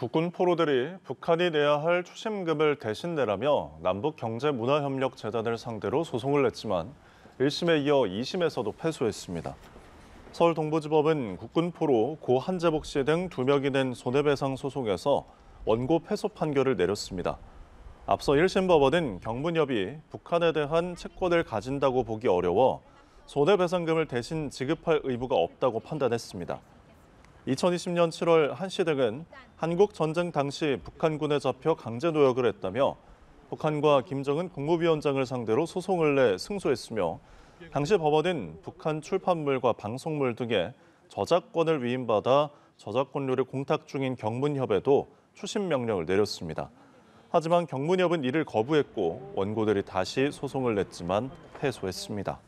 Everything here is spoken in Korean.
국군 포로들이 북한이 내야 할 추심금을 대신내라며 남북경제문화협력재단을 상대로 소송을 냈지만 1심에 이어 2심에서도 패소했습니다. 서울 동부지법은 국군 포로 고 한재복 씨등두 명이 낸 손해배상 소송에서 원고 패소 판결을 내렸습니다. 앞서 1심 법원은 경문협이 북한에 대한 채권을 가진다고 보기 어려워 손해배상금을 대신 지급할 의무가 없다고 판단했습니다. 2020년 7월 한씨 등은 한국 전쟁 당시 북한군에 잡혀 강제 노역을 했다며 북한과 김정은 국무위원장을 상대로 소송을 내 승소했으며 당시 법원은 북한 출판물과 방송물 등의 저작권을 위임받아 저작권료를 공탁 중인 경문협에도 추심 명령을 내렸습니다. 하지만 경문협은 이를 거부했고 원고들이 다시 소송을 냈지만 패소했습니다.